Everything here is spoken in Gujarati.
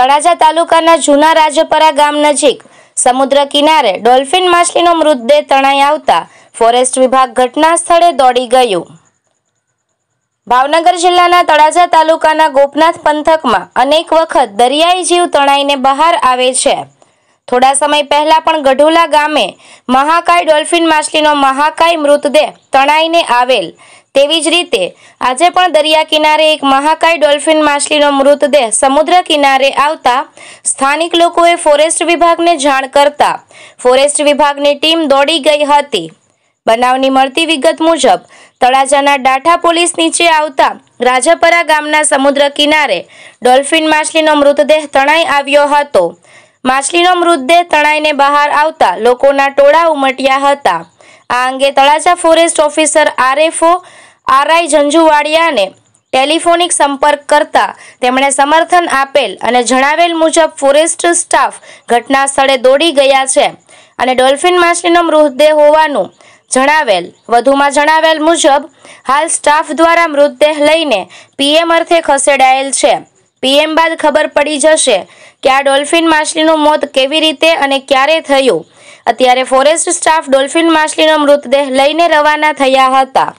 તળાજા તાલુકાના જૂના રાજપરા ગામ નજીક સમુદ્ર કિનારે ડોલ્ફિન માછલીનો મૃતદેહ તણાઈ આવતા ફોરેસ્ટ વિભાગ ઘટના સ્થળે દોડી ગયું ભાવનગર જિલ્લાના તળાજા તાલુકાના ગોપનાથ પંથકમાં અનેક વખત દરિયાઈ જીવ તણાઈને બહાર આવે છે થોડા સમય પહેલા પણ ગઢુલા ગામે મહાકાય ડોલ્ફિન માછલીનો મહાકાય મૃતદેહ તણાઈને આવેલ તેવી જ રીતે આજે પણ દરિયા કિનારે એક મહાકાય ડોલ્ફિન માછલીનો મૃતદેહ સમુદ્ર કિનારે આવતા સ્થાનિક લોકોએ ફોરેસ્ટ વિભાગને જાણ કરતા ફોરેસ્ટ વિભાગની ટીમ દોડી ગઈ હતી બનાવની મળતી વિગત મુજબ તળાજાના ડાઠા પોલીસ નીચે આવતા રાજાપરા ગામના સમુદ્ર કિનારે ડોલ્ફિન માછલીનો મૃતદેહ તણાઈ આવ્યો હતો માછલીનો મૃતદેહ તણાઈને બહાર આવતા લોકોના ટોળા ઉમટ્યા હતા આ અંગે Talaja forest officer RFO RI ઝંઝુવાડિયાને ટેલિફોનિક સંપર્ક કરતા તેમણે સમર્થન આપેલ અને જણાવેલ મુજબ ફોરેસ્ટ સ્ટાફ ઘટના સ્થળે દોડી ગયા છે અને ડોલ્ફિન માછલીનો મૃતદેહ હોવાનું જણાવેલ વધુમાં જણાવેલ મુજબ હાલ સ્ટાફ દ્વારા મૃતદેહ લઈને પીએમ અર્થે ખસેડાયેલ છે પીએમ બાદ ખબર પડી જશે કે આ ડોલ્ફિન માછલીનું મોત કેવી રીતે અને ક્યારે થયું અત્યારે ફોરેસ્ટ સ્ટાફ ડોલ્ફિન માછલીનો મૃતદેહ લઈને રવાના થયા હતા